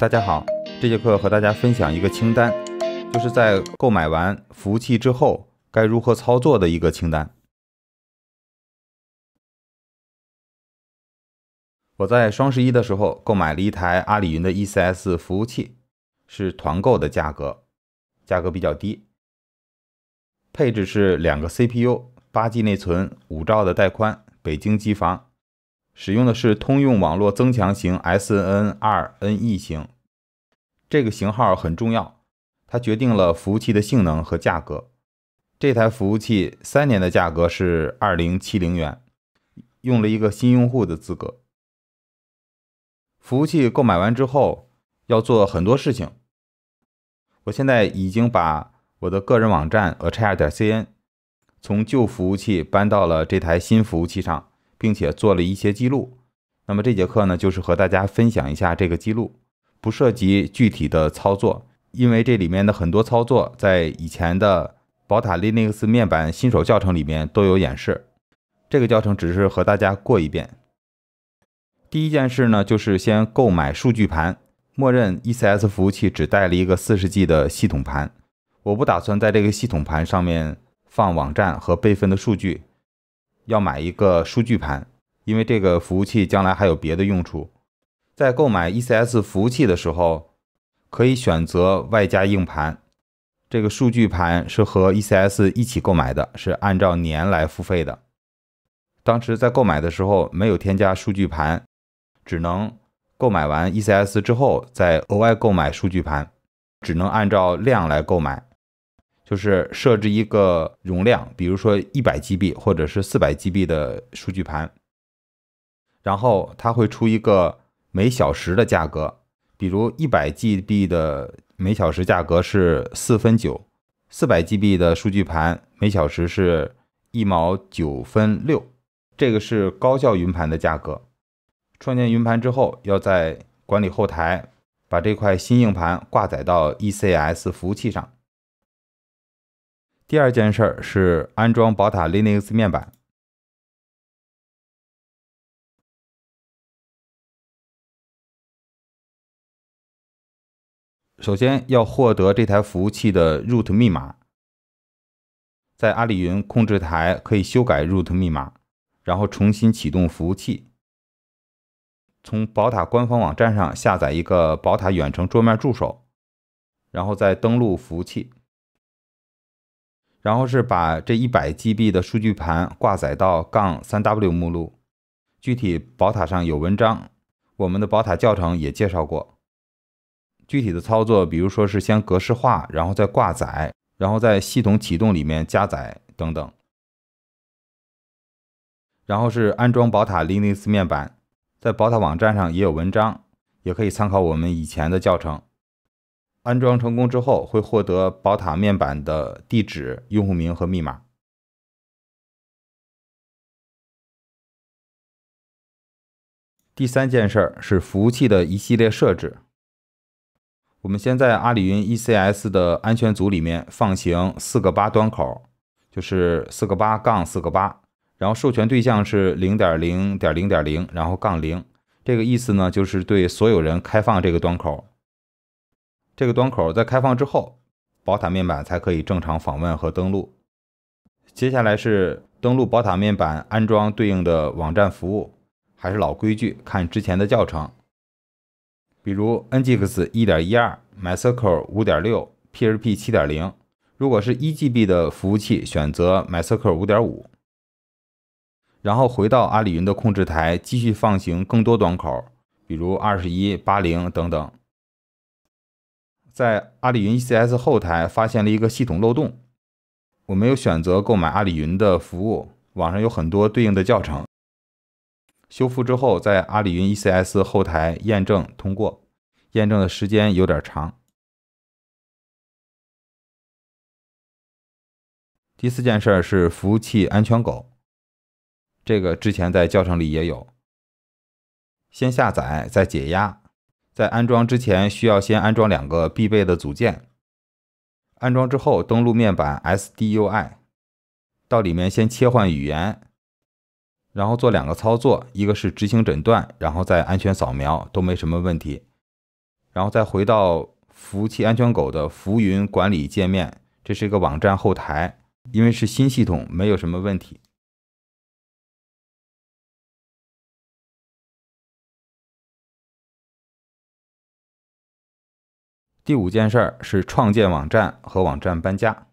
大家好，这节课和大家分享一个清单，就是在购买完服务器之后该如何操作的一个清单。我在双十一的时候购买了一台阿里云的 ECS 服务器，是团购的价格，价格比较低，配置是两个 CPU、八 G 内存、五兆的带宽，北京机房。使用的是通用网络增强型 S N R N E 型，这个型号很重要，它决定了服务器的性能和价格。这台服务器三年的价格是二零七零元，用了一个新用户的资格。服务器购买完之后要做很多事情。我现在已经把我的个人网站 a c h a i a 点 cn 从旧服务器搬到了这台新服务器上。并且做了一些记录，那么这节课呢，就是和大家分享一下这个记录，不涉及具体的操作，因为这里面的很多操作在以前的宝塔 Linux 面板新手教程里面都有演示，这个教程只是和大家过一遍。第一件事呢，就是先购买数据盘，默认 ECS 服务器只带了一个四十 G 的系统盘，我不打算在这个系统盘上面放网站和备份的数据。要买一个数据盘，因为这个服务器将来还有别的用处。在购买 ECS 服务器的时候，可以选择外加硬盘。这个数据盘是和 ECS 一起购买的，是按照年来付费的。当时在购买的时候没有添加数据盘，只能购买完 ECS 之后再额外购买数据盘，只能按照量来购买。就是设置一个容量，比如说一百 GB 或者是四百 GB 的数据盘，然后它会出一个每小时的价格，比如一百 GB 的每小时价格是四分九，四百 GB 的数据盘每小时是一毛九分六，这个是高效云盘的价格。创建云盘之后，要在管理后台把这块新硬盘挂载到 ECS 服务器上。第二件事儿是安装宝塔 Linux 面板。首先要获得这台服务器的 root 密码，在阿里云控制台可以修改 root 密码，然后重新启动服务器。从宝塔官方网站上下载一个宝塔远程桌面助手，然后再登录服务器。然后是把这一百 GB 的数据盘挂载到杠三 W 目录，具体宝塔上有文章，我们的宝塔教程也介绍过，具体的操作，比如说是先格式化，然后再挂载，然后在系统启动里面加载等等。然后是安装宝塔 Linux 面板，在宝塔网站上也有文章，也可以参考我们以前的教程。安装成功之后，会获得宝塔面板的地址、用户名和密码。第三件事儿是服务器的一系列设置。我们先在阿里云 ECS 的安全组里面放行四个八端口，就是四个八杠四个八，然后授权对象是零点零点零点零，然后杠零。这个意思呢，就是对所有人开放这个端口。这个端口在开放之后，宝塔面板才可以正常访问和登录。接下来是登录宝塔面板，安装对应的网站服务，还是老规矩，看之前的教程。比如 Nginx 一点一二，MySQL 五点六，PHP 七点零。如果是一 GB 的服务器，选择 MySQL 五点五。然后回到阿里云的控制台，继续放行更多端口，比如二十一、八零等等。在阿里云 ECS 后台发现了一个系统漏洞，我没有选择购买阿里云的服务，网上有很多对应的教程。修复之后，在阿里云 ECS 后台验证通过，验证的时间有点长。第四件事儿是服务器安全狗，这个之前在教程里也有，先下载再解压。在安装之前，需要先安装两个必备的组件。安装之后，登录面板 S D U I，到里面先切换语言，然后做两个操作，一个是执行诊断，然后再安全扫描，都没什么问题。然后再回到服务器安全狗的浮云管理界面，这是一个网站后台，因为是新系统，没有什么问题。第五件事儿是创建网站和网站搬家，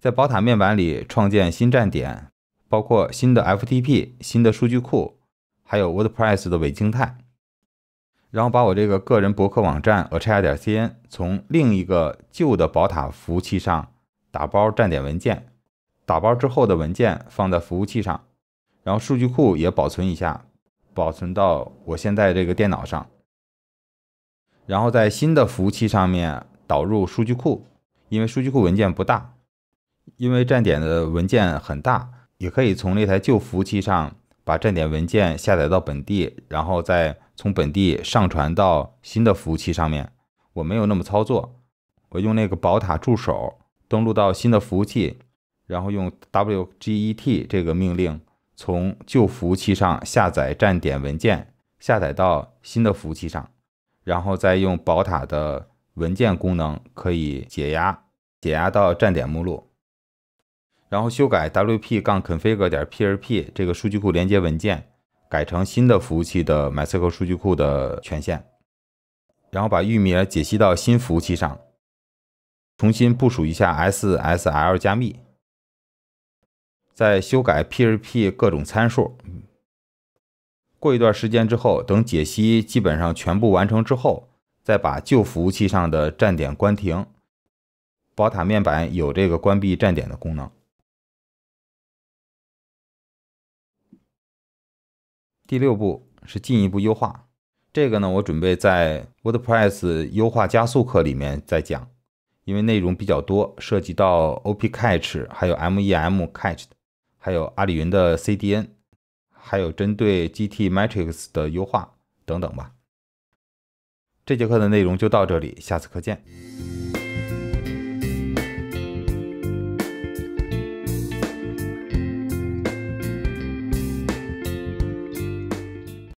在宝塔面板里创建新站点，包括新的 FTP、新的数据库，还有 WordPress 的伪静态，然后把我这个个人博客网站 achia 点 cn 从另一个旧的宝塔服务器上打包站点文件，打包之后的文件放在服务器上，然后数据库也保存一下，保存到我现在这个电脑上。然后在新的服务器上面导入数据库，因为数据库文件不大，因为站点的文件很大，也可以从那台旧服务器上把站点文件下载到本地，然后再从本地上传到新的服务器上面。我没有那么操作，我用那个宝塔助手登录到新的服务器，然后用 wget 这个命令从旧服务器上下载站点文件，下载到新的服务器上。然后再用宝塔的文件功能可以解压，解压到站点目录，然后修改 w p c o n f i g 点 p r p 这个数据库连接文件，改成新的服务器的 MySQL 数据库的权限，然后把域名解析到新服务器上，重新部署一下 SSL 加密，再修改 p r p 各种参数。过一段时间之后，等解析基本上全部完成之后，再把旧服务器上的站点关停。宝塔面板有这个关闭站点的功能。第六步是进一步优化，这个呢，我准备在 WordPress 优化加速课里面再讲，因为内容比较多，涉及到 OpCache，还有 MemCache，还有阿里云的 CDN。还有针对 GT Matrix 的优化等等吧。这节课的内容就到这里，下次课见。